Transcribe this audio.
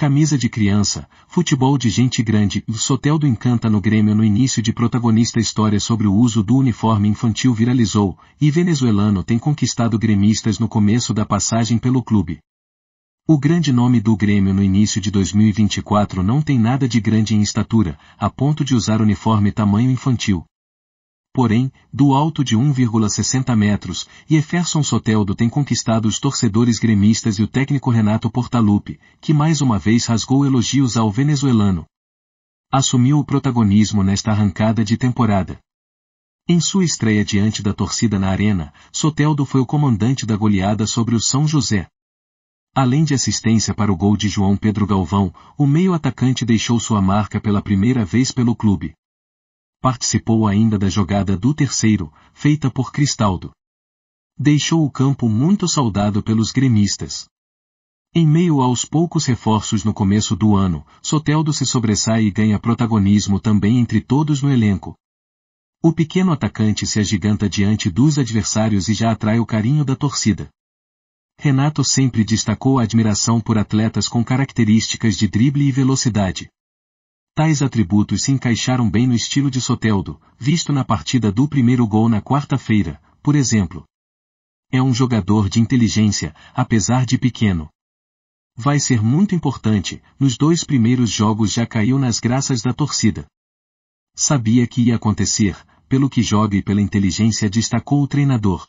camisa de criança, futebol de gente grande e Soteldo encanta no Grêmio no início de protagonista história sobre o uso do uniforme infantil viralizou, e venezuelano tem conquistado gremistas no começo da passagem pelo clube. O grande nome do Grêmio no início de 2024 não tem nada de grande em estatura, a ponto de usar uniforme tamanho infantil, porém, do alto de 1,60 metros, Jefferson Soteldo tem conquistado os torcedores gremistas e o técnico Renato Portaluppi, que mais uma vez rasgou elogios ao venezuelano. Assumiu o protagonismo nesta arrancada de temporada. Em sua estreia diante da torcida na arena, Soteldo foi o comandante da goleada sobre o São José. Além de assistência para o gol de João Pedro Galvão, o meio atacante deixou sua marca pela primeira vez pelo clube participou ainda da jogada do terceiro, feita por Cristaldo. Deixou o campo muito saudado pelos gremistas. Em meio aos poucos reforços no começo do ano, Soteldo se sobressai e ganha protagonismo também entre todos no elenco. O pequeno atacante se agiganta diante dos adversários e já atrai o carinho da torcida. Renato sempre destacou a admiração por atletas com características de drible e velocidade. Tais atributos se encaixaram bem no estilo de Soteldo, visto na partida do primeiro gol na quarta-feira, por exemplo. É um jogador de inteligência, apesar de pequeno. Vai ser muito importante, nos dois primeiros jogos já caiu nas graças da torcida. Sabia que ia acontecer, pelo que joga e pela inteligência destacou o treinador.